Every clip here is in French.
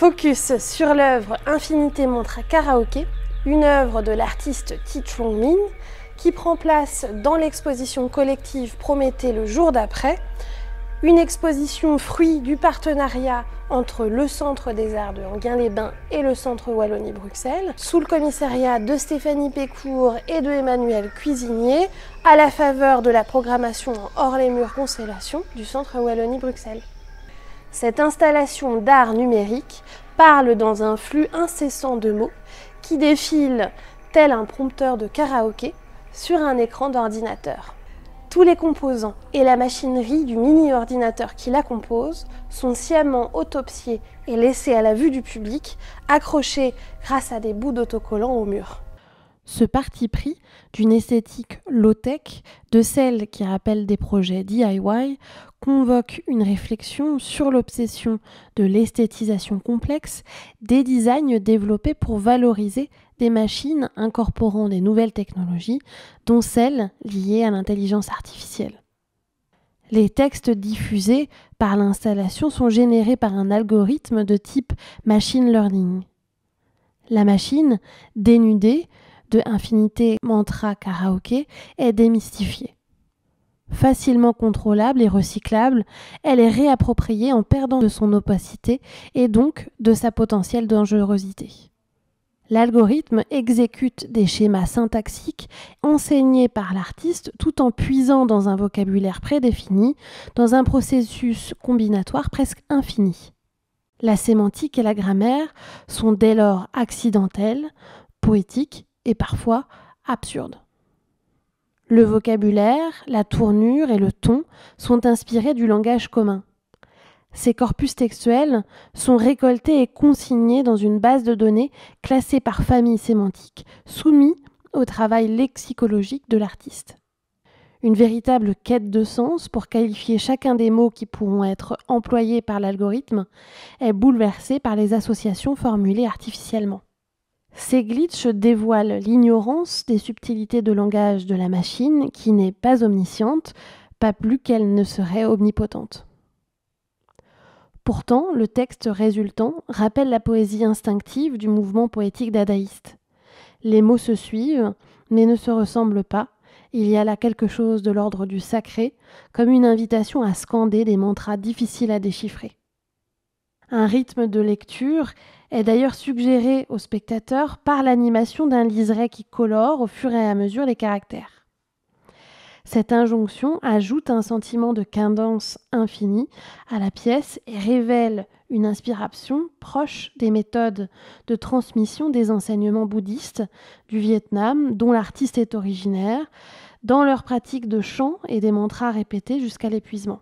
Focus sur l'œuvre Infinité montre à karaoké », une œuvre de l'artiste Ti Chong Min qui prend place dans l'exposition collective Prométhée le jour d'après, une exposition fruit du partenariat entre le Centre des Arts de Anguin-les-Bains et le Centre Wallonie-Bruxelles, sous le commissariat de Stéphanie Pécourt et de Emmanuel Cuisinier, à la faveur de la programmation hors les murs Constellation du Centre Wallonie-Bruxelles. Cette installation d'art numérique parle dans un flux incessant de mots qui défilent tel un prompteur de karaoké sur un écran d'ordinateur. Tous les composants et la machinerie du mini-ordinateur qui la compose sont sciemment autopsiés et laissés à la vue du public, accrochés grâce à des bouts d'autocollants au mur ce parti pris d'une esthétique low-tech, de celle qui rappelle des projets DIY, convoque une réflexion sur l'obsession de l'esthétisation complexe des designs développés pour valoriser des machines incorporant des nouvelles technologies, dont celles liées à l'intelligence artificielle. Les textes diffusés par l'installation sont générés par un algorithme de type machine learning. La machine, dénudée, de Infinité Mantra karaoké est démystifiée. Facilement contrôlable et recyclable, elle est réappropriée en perdant de son opacité et donc de sa potentielle dangerosité. L'algorithme exécute des schémas syntaxiques enseignés par l'artiste tout en puisant dans un vocabulaire prédéfini, dans un processus combinatoire presque infini. La sémantique et la grammaire sont dès lors accidentelles, poétiques et parfois absurde. Le vocabulaire, la tournure et le ton sont inspirés du langage commun. Ces corpus textuels sont récoltés et consignés dans une base de données classée par famille sémantique, soumis au travail lexicologique de l'artiste. Une véritable quête de sens pour qualifier chacun des mots qui pourront être employés par l'algorithme est bouleversée par les associations formulées artificiellement. Ces glitches dévoilent l'ignorance des subtilités de langage de la machine qui n'est pas omnisciente, pas plus qu'elle ne serait omnipotente. Pourtant, le texte résultant rappelle la poésie instinctive du mouvement poétique dadaïste. Les mots se suivent, mais ne se ressemblent pas. Il y a là quelque chose de l'ordre du sacré, comme une invitation à scander des mantras difficiles à déchiffrer un rythme de lecture est d'ailleurs suggéré au spectateur par l'animation d'un liseré qui colore au fur et à mesure les caractères. Cette injonction ajoute un sentiment de cadence infinie à la pièce et révèle une inspiration proche des méthodes de transmission des enseignements bouddhistes du Vietnam dont l'artiste est originaire, dans leur pratique de chant et des mantras répétés jusqu'à l'épuisement.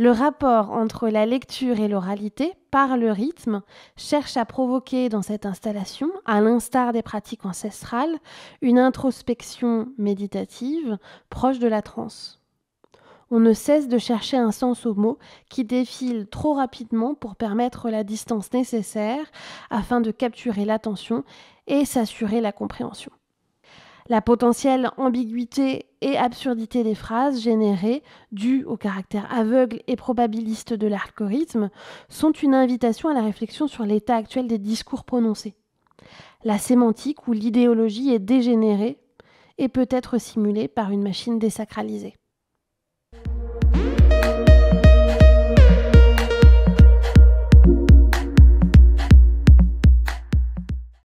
Le rapport entre la lecture et l'oralité, par le rythme, cherche à provoquer dans cette installation, à l'instar des pratiques ancestrales, une introspection méditative proche de la transe. On ne cesse de chercher un sens aux mots qui défile trop rapidement pour permettre la distance nécessaire afin de capturer l'attention et s'assurer la compréhension la potentielle ambiguïté et absurdité des phrases générées, dues au caractère aveugle et probabiliste de l'algorithme, sont une invitation à la réflexion sur l'état actuel des discours prononcés. La sémantique ou l'idéologie est dégénérée et peut être simulée par une machine désacralisée.